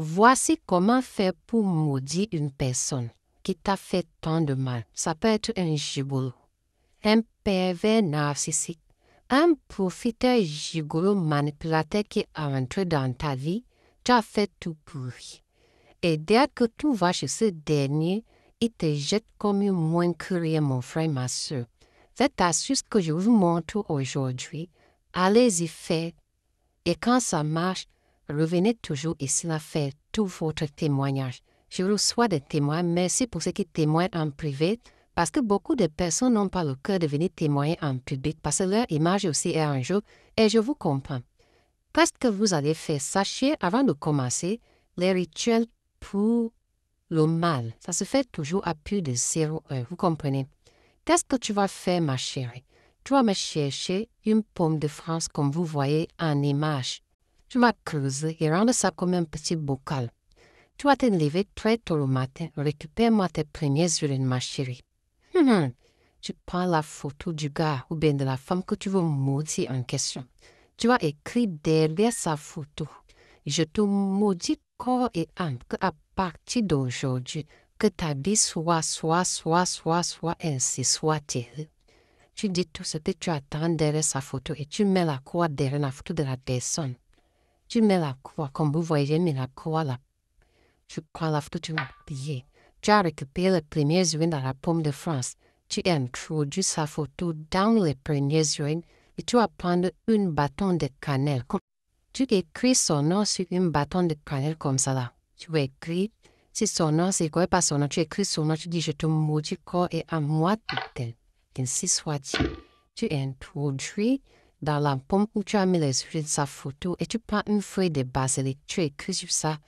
Voici comment faire pour maudire une personne qui t'a fait tant de mal. Ça peut être un gigolo, un pervers narcissique, un profiteur gigolo manipulateur qui a rentré dans ta vie, t'a fait tout pourri. Et dès que tu vas chez ce dernier, il te jette comme une moins mon frère, ma soeur. Cette astuce que je vous montre aujourd'hui, allez-y faire. Et quand ça marche, Revenez toujours et cela fait tout votre témoignage. Je reçois des témoins. Merci pour ceux qui témoignent en privé parce que beaucoup de personnes n'ont pas le cœur de venir témoigner en public parce que leur image aussi est en jeu et je vous comprends. Qu'est-ce que vous allez faire, sachez avant de commencer les rituels pour le mal. Ça se fait toujours à plus de zéro heure, vous comprenez? Qu'est-ce que tu vas faire, ma chérie? Tu vas me chercher une pomme de France comme vous voyez en image. Tu m'as et rends ça comme un petit bocal. Tu vas te lever très tôt le matin. Récupère-moi tes premiers urines, ma chérie. Hum, hum. Tu prends la photo du gars ou bien de la femme que tu veux maudire en question. Tu as écrit derrière sa photo. Je te maudis corps et âme que à partir d'aujourd'hui, que ta vie soit, soit, soit, soit, soit ainsi, soit-il. Tu dis tout ce que tu attends derrière sa photo et tu mets la croix derrière la photo de la personne. Tu mets la croix, comme vous voyez, mais la croix là. Tu prends la photo du billet. Tu as récupéré les premières urines dans la pomme de France. Tu as introduit sa photo dans les premiers urines et tu vas prendre un bâton de cannelle. Tu écris son nom sur un bâton de cannelle comme ça là. Tu écris. si son nom c'est quoi, pas son nom. Tu écris son nom, tu dis je te maudis corps et à moi tout tel. Ainsi soit-il. Tu introduis dans la pomme où tu as mis les sa photo et tu prends une feuille de basilic, tu écris sur ça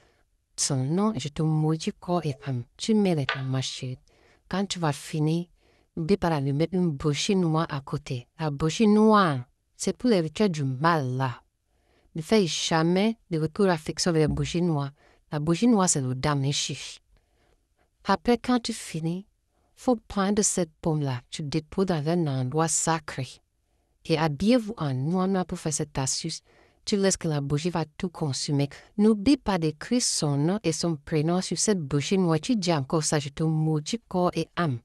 son nom, je te maudis corps et Tu mets les machine. Quand tu vas finir, tu par lui mettre une bouchée noire à côté. La bouchée noire, c'est pour les du mal là. Ne fais jamais de recours à fixer avec la bougie noire. La bougie noire, c'est le damné chiffre. Après, quand tu finis, faut prendre cette pomme-là. Tu déposes dans un endroit sacré et habillez-vous en noir pour faire cette astuce. Tu laisses que la bougie va tout consumer. N'oublie pas d'écrire son nom et son prénom sur cette bougie Moi, Tu dis encore ça, je te mouche corps et âme.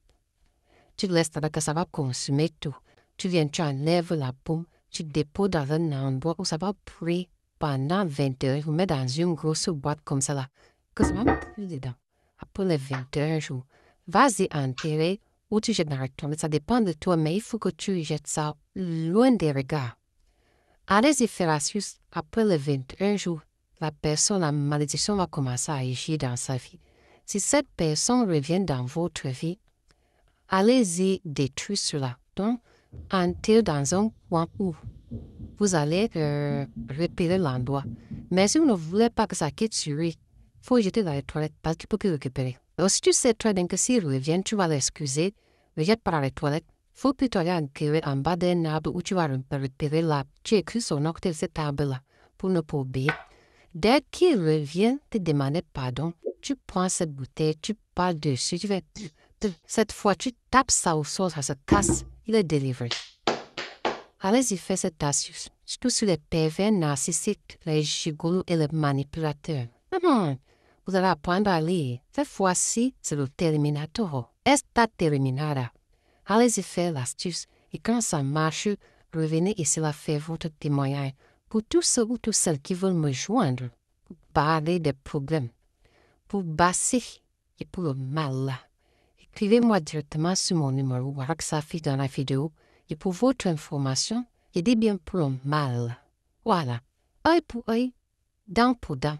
Tu laisses que ça va consumer tout. Tu viens, tu enlèves la pomme, tu déposes dans un endroit où ça va brûler pendant 20 heures. vous mets dans une grosse boîte comme ça là, que ça va brûler dedans. Après les 20 heures, vas-y enterrer où tu jettes dans la ça dépend de toi, mais il faut que tu jettes ça loin des regards. Allez-y faire juste après le 21 jours, la personne, la malédiction va commencer à agir dans sa vie. Si cette personne revient dans votre vie, allez-y détruire cela. Donc, entrez dans un point où vous allez euh, repérer l'endroit. Mais si vous ne voulez pas que ça quitte sur lui, il faut jeter dans la toilette parce qu'il peut le récupérer. Alors, si tu sais très bien que s'il revient, tu vas l'excuser Vyjadpravitelek Fupitoriankiwi ambaye naabu uchiwarumperiperila la table. pour ne pas oublier. Dès qu'il revient te demander pardon, tu prends cette bouteille, tu parles dessus, tu vas, cette fois, tu tapes ça au sol, ça se casse, il est délivré. Allez-y, fais cette astuce, surtout sur les PV narcissiques, les gigolos et les manipulateurs. Maman, hum, hum. vous allez apprendre à lire. Cette fois-ci, c'est le Terminator. Esta terminada. Allez-y e faire l'astuce, et quand ça marche, revenez et cela fait votre témoignage pour tous ceux ou tous celles qui veulent me joindre pour parler des problèmes, pour basser et pour le mal. Écrivez-moi directement sur mon numéro WhatsApp dans la vidéo et pour votre information, et bien pour le mal. Voilà. Œil pour œil, dent pour dent.